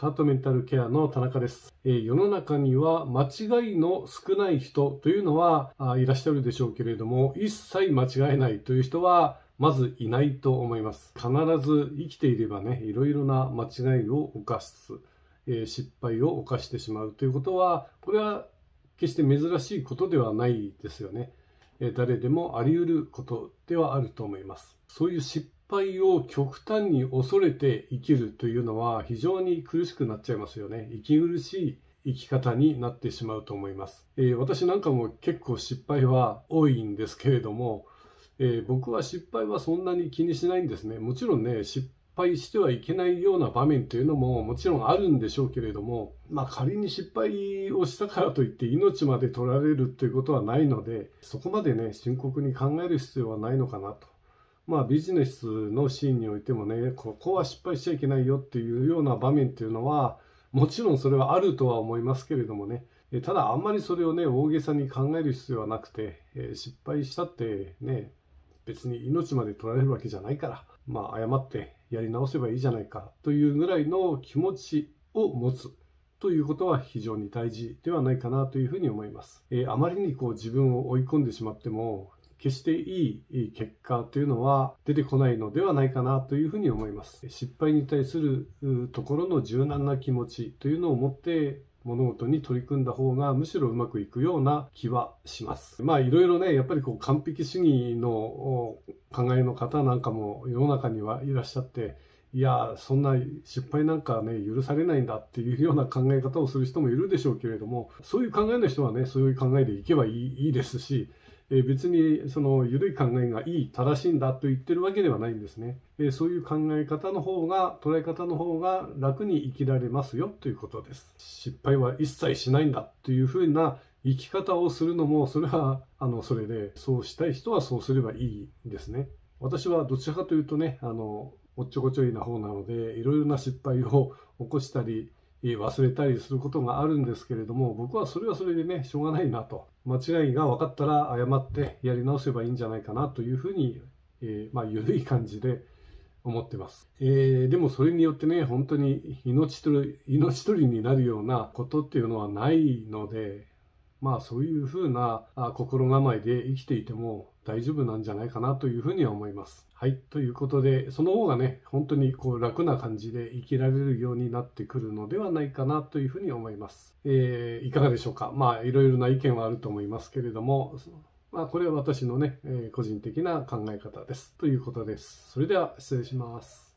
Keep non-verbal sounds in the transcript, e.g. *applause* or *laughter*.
ハートメンタルケアの田中です。えー、世の中には間違いの少ない人というのはいらっしゃるでしょうけれども、一切間違えないという人はまずいないと思います。必ず生きていればね、いろいろな間違いを犯す、えー、失敗を犯してしまうということは、これは決して珍しいことではないですよね。誰でもあり得ることではあると思います。そういう失敗を極端に恐れて生きるというのは非常に苦しくなっちゃいますよね。息苦しい生き方になってしまうと思います。えー、私なんかも結構失敗は多いんですけれども、えー、僕は失敗はそんなに気にしないんですね。もちろんね、失敗してはいけないような場面というのももちろんあるんでしょうけれども、まあ仮に失敗をしたからといって命まで取られるということはないので、そこまでね、深刻に考える必要はないのかなとまあ、ビジネスのシーンにおいてもねここは失敗しちゃいけないよっていうような場面っていうのはもちろんそれはあるとは思いますけれどもねただあんまりそれをね大げさに考える必要はなくて失敗したってね別に命まで取られるわけじゃないからまあ謝ってやり直せばいいじゃないかというぐらいの気持ちを持つということは非常に大事ではないかなというふうに思います。えー、あまりにこう自分を追い込んでしまっても、決していい結果というのは出てこないのではないかなというふうに思います失敗に対するところの柔軟な気持ちというのを持って物事に取り組んだ方がむしろうまくいくような気はします。まあいろいろね、やっぱりこう完璧主義の考えの方なんかも世の中にはいらっしゃって、いや、そんな失敗なんかね、許されないんだっていうような考え方をする人もいるでしょうけれども、そういう考えの人はね、そういう考えでいけばいいいいですし、え別にその緩い考えがいい正しいんだと言ってるわけではないんですね、えそういう考え方の方が捉え方の方が楽に生きられますよということです失敗は一切しないんだというふうな生き方をするのもそれは *laughs* あのそれでそうしたい人はそうすればいいですね私はどちらかというとねあのおっちょこちょいな方なのでいろいろな失敗を起こしたり忘れたりすることがあるんですけれども僕はそれはそれでねしょうがないなと間違いが分かったら謝ってやり直せばいいんじゃないかなというふうに、えー、まあ、緩い感じで思ってます、えー、でもそれによってね本当に命取り命取りになるようなことっていうのはないのでまあそういうふうな心構えで生きていても大丈夫なんじゃないかなというふうには思います。はい。ということで、その方がね、本当にこう楽な感じで生きられるようになってくるのではないかなというふうに思います。えー、いかがでしょうかまあいろいろな意見はあると思いますけれども、まあこれは私のね、えー、個人的な考え方です。ということです。それでは失礼します。